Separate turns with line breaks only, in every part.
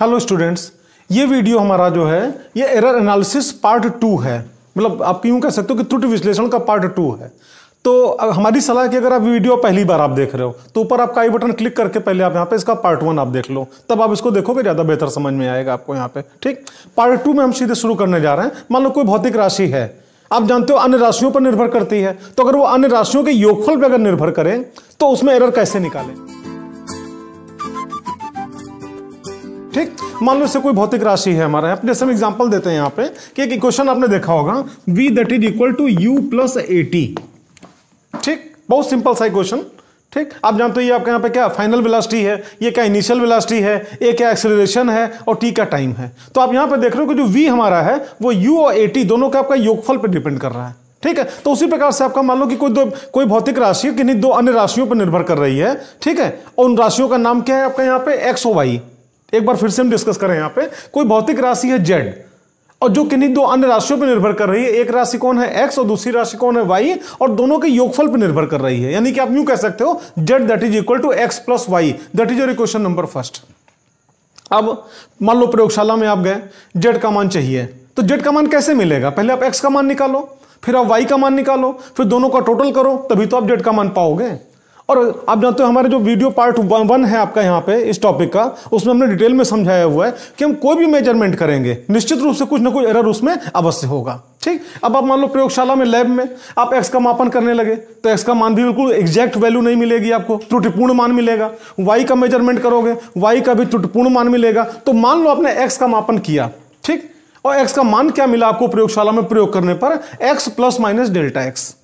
hello students ये video हमारा जो है ये एरर एनालिसिस पार्ट टू है मतलब आप क्यों कह सकते हो कि त्रुटि विश्लेषण का पार्ट टू है तो हमारी सलाह कि अगर आप वीडियो पहली बार आप देख रहे हो तो ऊपर आप आई बटन क्लिक करके पहले आप यहाँ पे इसका पार्ट वन आप देख लो तब आप इसको देखोगे ज़्यादा बेहतर समझ में आएगा आपको यहाँ पे ठीक पार्ट टू में हम सीधे शुरू करने जा रहे हैं मान लो कोई भौतिक राशि है आप जानते हो अन्य राशियों पर निर्भर करती है तो अगर वो अन्य राशियों के योगफल पर अगर निर्भर करें तो उसमें एरर कैसे निकालें ठीक मान लो इससे कोई भौतिक राशि है हमारा अपने हम एग्जाम्पल देते हैं यहाँ पे कि एक क्वेश्चन आपने देखा होगा V that is equal to U plus A T ठीक बहुत सिंपल सा क्वेश्चन ठीक आप जानते हो ये आपके यहाँ पे क्या फाइनल वेलोसिटी है ये क्या इनिशियल वेलोसिटी है ए क्या एक्सेलरेशन है और टी का टाइम है तो आप यहाँ पे देख रहे हो कि जो वी हमारा है वो यू और ए टी दोनों का आपका योगफल पर डिपेंड कर रहा है ठीक है तो उसी प्रकार से आपका मान लो कि कोई दो कोई भौतिक राशि किन्हीं दो अन्य राशियों पर निर्भर कर रही है ठीक है और उन राशियों का नाम क्या है आपका यहाँ पे एक्स ओ वाई एक बार फिर से हम डिस्कस करें यहां पे कोई भौतिक राशि है जेड और जो किन्हीं दो अन्य राशियों पर निर्भर कर रही है एक राशि कौन है एक्स और दूसरी राशि कौन है वाई और दोनों के योगफल पर निर्भर कर रही है यानी कि आप यूं कह सकते हो Z that is equal to X plus Y that is your equation number first अब मान लो प्रयोगशाला में आप गए जेड का मान चाहिए तो जेड का मान कैसे मिलेगा पहले आप एक्स का मान निकालो फिर आप वाई का मान निकालो फिर दोनों का टोटल करो तभी तो आप जेड का मान पाओगे और आप जानते हो हमारे जो वीडियो पार्ट वन, वन है आपका यहाँ पे इस टॉपिक का उसमें हमने डिटेल में समझाया हुआ है कि हम कोई भी मेजरमेंट करेंगे निश्चित रूप से कुछ ना कुछ एरर उसमें अवश्य होगा ठीक अब आप मान लो प्रयोगशाला में लैब में आप एक्स का मापन करने लगे तो एक्स का मान भी बिल्कुल एग्जैक्ट वैल्यू नहीं मिलेगी आपको त्रुटिपूर्ण मान मिलेगा वाई का मेजरमेंट करोगे वाई का भी त्रुटिपूर्ण मान मिलेगा तो मान लो आपने एक्स का मापन किया ठीक और एक्स का मान क्या मिला आपको प्रयोगशाला में प्रयोग करने पर X plus minus delta X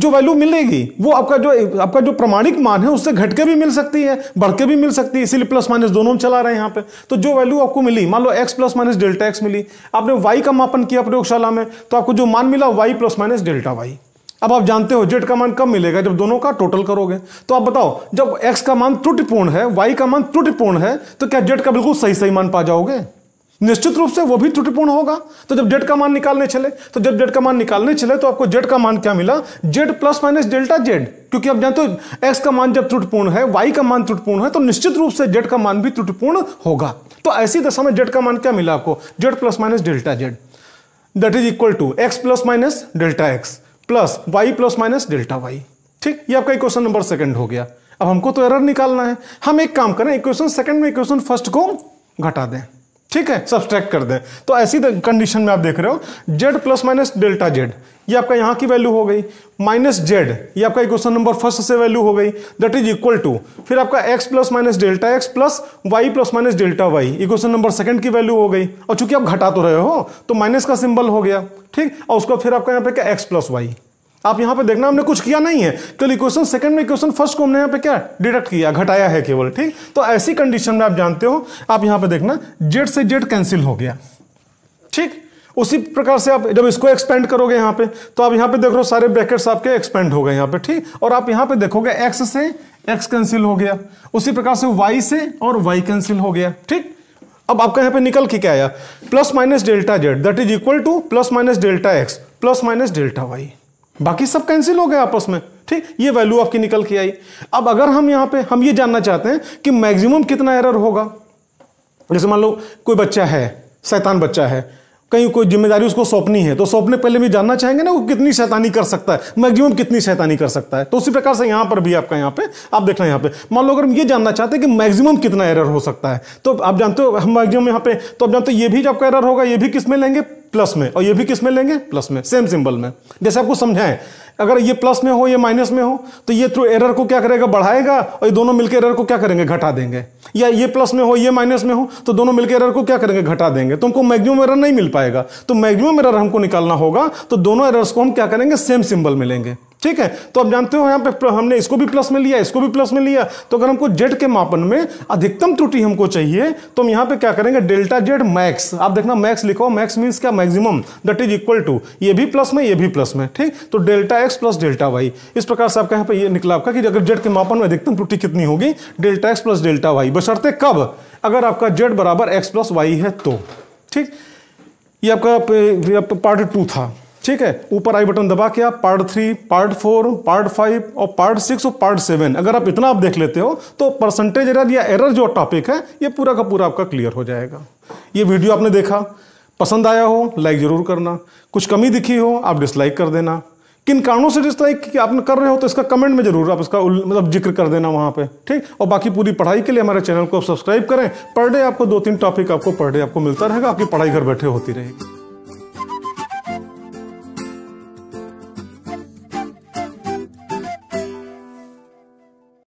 जो वैल्यू मिलेगी वो आपका जो आपका जो प्रमाणिक मान है उससे घट के भी मिल सकती है बढ़ के भी मिल सकती है इसीलिए प्लस माइनस दोनों में चला रहे हैं यहाँ पे तो जो वैल्यू आपको मिली मान लो X plus minus delta X मिली आपने वाई का मापन किया प्रयोगशाला में तो आपको जो मान मिला Y plus minus delta Y अब आप जानते हो जेड का मान कब मिलेगा जब दोनों का टोटल करोगे तो आप बताओ जब एक्स का मान त्रुटिपूर्ण है वाई का मान त्रुटिपूर्ण है तो क्या जेड का बिल्कुल सही सही मान पा जाओगे निश्चित रूप से वो भी त्रुटिपूर्ण होगा तो जब जेड का मान निकालने चले तो जब जेड का मान निकालने चले तो आपको जेड का मान क्या मिला Z plus minus delta Z क्योंकि आप जानते हो एक्स का मान जब त्रुटिपूर्ण है वाई का मान त्रुटिपूर्ण है तो निश्चित रूप से जेड का मान भी त्रुटिपूर्ण होगा तो ऐसी दशा में जेड का मान क्या मिला आपको Z plus minus delta Z that is equal to X plus minus delta X plus Y plus minus delta Y ठीक ये आपका इक्वेशन नंबर सेकंड हो गया अब हमको तो एरर निकालना है हम एक काम करें इक्वेशन सेकंड में इक्वेशन फर्स्ट को घटा दें ठीक है सब्सट्रैक्ट कर दें तो ऐसी कंडीशन में आप देख रहे हो Z plus minus delta Z ये आपका यहाँ की वैल्यू हो गई माइनस जेड ये आपका इक्वेशन नंबर फर्स्ट से वैल्यू हो गई दैट इज इक्वल टू फिर आपका X plus minus delta X plus Y plus minus delta Y equation number second की वैल्यू हो गई और चूंकि आप घटा तो रहे हो तो माइनस का सिंबल हो गया ठीक और उसका फिर आपका यहाँ पे क्या एक्स प्लस वाई आप यहां पे देखना हमने कुछ किया नहीं है कल इक्वेशन सेकंड में इक्वेशन फर्स्ट को हमने यहां पे क्या डिडक्ट किया घटाया है केवल ठीक तो ऐसी कंडीशन में आप जानते हो आप यहां पे देखना जेड से जेड कैंसिल हो गया ठीक उसी प्रकार से आप जब इसको एक्सपेंड करोगे यहां पे तो आप यहां पे देख रहे हो सारे ब्रैकेट्स आपके एक्सपेंड हो गए यहां पे ठीक और आप यहां पे देखोगे एक्स से एक्स कैंसिल हो गया उसी प्रकार से वाई से और वाई कैंसिल हो गया ठीक अब आपका यहां पे निकल के क्या आया plus minus delta Z that is equal to plus minus delta X plus minus delta Y बाकी सब कैंसिल हो गए आपस में ठीक ये वैल्यू आपकी निकल के आई अब अगर हम यहां पे हम ये जानना चाहते हैं कि मैक्सिमम कितना एरर होगा जैसे मान लो कोई बच्चा है शैतान बच्चा है कहीं कोई जिम्मेदारी उसको सौंपनी है तो सौंपने पहले भी जानना चाहेंगे ना वो कितनी शैतानी कर सकता है मैक्सिमम कितनी शैतानी कर सकता है तो उसी प्रकार से यहां पर भी आपका यहां पे आप देखना यहां पे मान लो अगर हम ये जानना चाहते हैं कि मैक्सिमम कितना एरर हो सकता है तो आप जानते हो हम मैक्सिमम यहां पे तो आप जानते हो ये भी आपका एरर होगा ये भी किस में लेंगे प्लस में और ये भी किस में लेंगे प्लस में सेम सिंबल में जैसे आपको समझाएं अगर ये प्लस में हो ये माइनस में हो तो ये थ्रू एरर को क्या करेगा बढ़ाएगा और ये दोनों मिलकर एरर को क्या करेंगे घटा देंगे या ये प्लस में हो ये माइनस में हो तो दोनों मिलकर एरर को क्या करेंगे घटा देंगे तो हमको मैक्सिमम एरर नहीं मिल पाएगा तो मैक्सिमम एरर हमको निकालना होगा तो दोनों एरर्स को हम क्या करेंगे सेम सिंबल में लेंगे ठीक है तो अब जानते हो यहाँ पे हमने इसको भी प्लस में लिया इसको भी प्लस में लिया तो अगर हमको जेड के मापन में अधिकतम त्रुटि हमको चाहिए तो हम यहाँ पे क्या करेंगे डेल्टा जेड मैक्स आप देखना मैक्स लिखो मैक्स मीन्स क्या maximum that is equal to ये भी प्लस में ये भी प्लस में ठीक तो delta X plus delta Y इस प्रकार से आपका यहाँ पर ये निकला आपका कि अगर जेड के मापन में अधिकतम त्रुटि कितनी होगी delta X plus delta Y बशर्ते कब अगर आपका जेड बराबर एक्स प्लस वाई है तो ठीक ये आपका पार्ट टू था ठीक है ऊपर आई बटन दबा के आप part three part four part five और पार्ट सिक्स और पार्ट सेवन अगर आप इतना आप देख लेते हो तो परसेंटेज एरर या एरर जो टॉपिक है ये पूरा का पूरा आपका क्लियर हो जाएगा ये वीडियो आपने देखा पसंद आया हो लाइक ज़रूर करना कुछ कमी दिखी हो आप डिसलाइक कर देना किन कारणों से डिसलाइक आपने कर रहे हो तो इसका कमेंट में जरूर आप इसका मतलब जिक्र कर देना वहाँ पे ठीक और बाकी पूरी पढ़ाई के लिए हमारे चैनल को आप सब्सक्राइब करें पर डे आपको दो तीन टॉपिक आपको पर डे आपको मिलता रहेगा आपकी पढ़ाई घर बैठे होती रहेगी